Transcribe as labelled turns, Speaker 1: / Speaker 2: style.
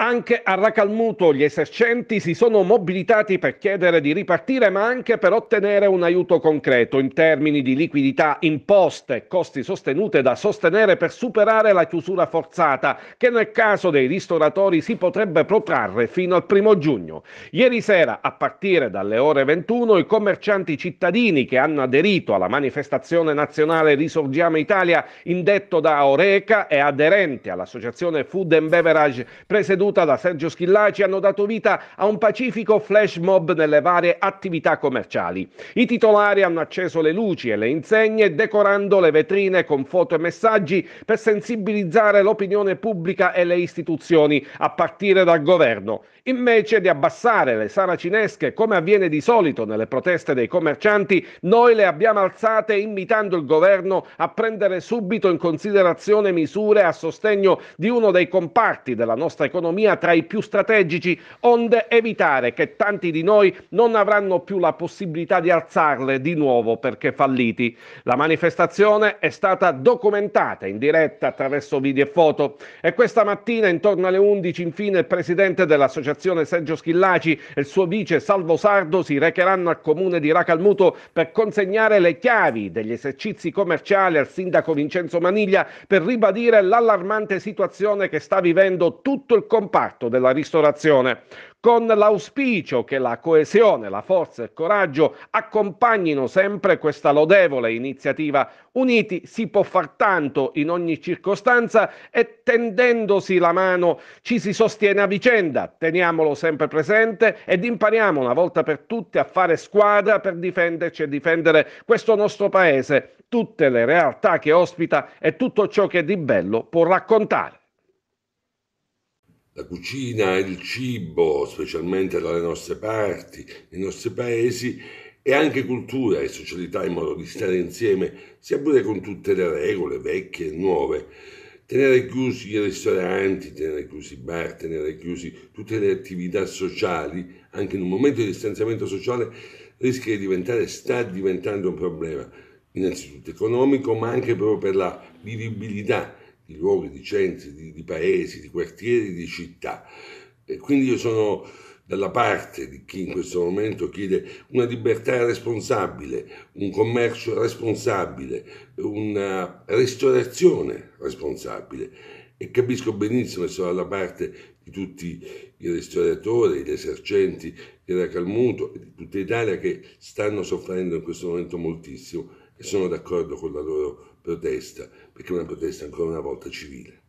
Speaker 1: Anche a Racalmuto gli esercenti si sono mobilitati per chiedere di ripartire ma anche per ottenere un aiuto concreto in termini di liquidità, imposte, costi sostenute da sostenere per superare la chiusura forzata che nel caso dei ristoratori si potrebbe protrarre fino al primo giugno. Ieri sera a partire dalle ore 21 i commercianti cittadini che hanno aderito alla manifestazione nazionale Risorgiamo Italia indetto da Oreca e aderenti all'associazione Food and Beverage presieduta voluta da Sergio Schillaci hanno dato vita a un pacifico flash mob nelle varie attività commerciali. I titolari hanno acceso le luci e le insegne decorando le vetrine con foto e messaggi per sensibilizzare l'opinione pubblica e le istituzioni, a partire dal governo. Invece di abbassare le saracinesche come avviene di solito nelle proteste dei commercianti, noi le abbiamo alzate invitando il governo a prendere subito in considerazione misure a sostegno di uno dei comparti della nostra economia l'autonomia tra i più strategici, onde evitare che tanti di noi non avranno più la possibilità di alzarle di nuovo perché falliti. La manifestazione è stata documentata in diretta attraverso video e foto e questa mattina intorno alle 11 infine il presidente dell'associazione Sergio Schillaci e il suo vice Salvo Sardo si recheranno al comune di Racalmuto per consegnare le chiavi degli esercizi commerciali al sindaco Vincenzo Maniglia per ribadire l'allarmante situazione che sta vivendo tutto il comparto comparto della ristorazione, con l'auspicio che la coesione, la forza e il coraggio accompagnino sempre questa lodevole iniziativa. Uniti si può far tanto in ogni circostanza e tendendosi la mano ci si sostiene a vicenda, teniamolo sempre presente ed impariamo una volta per tutte a fare squadra per difenderci e difendere questo nostro paese, tutte le realtà che ospita e tutto ciò che di bello può raccontare.
Speaker 2: La cucina, il cibo, specialmente dalle nostre parti, nei nostri paesi, e anche cultura e socialità in modo di stare insieme, sia pure con tutte le regole vecchie e nuove. Tenere chiusi i ristoranti, tenere chiusi i bar, tenere chiusi tutte le attività sociali, anche in un momento di distanziamento sociale, rischia di diventare, sta diventando un problema, innanzitutto economico, ma anche proprio per la vivibilità di luoghi, di centri, di, di paesi, di quartieri, di città. E quindi io sono dalla parte di chi in questo momento chiede una libertà responsabile, un commercio responsabile, una ristorazione responsabile. E capisco benissimo che sono dalla parte di tutti i ristoratori, gli esercenti della Calmuto e di tutta Italia che stanno soffrendo in questo momento moltissimo e sono d'accordo con la loro
Speaker 1: protesta, perché è una protesta ancora una volta civile.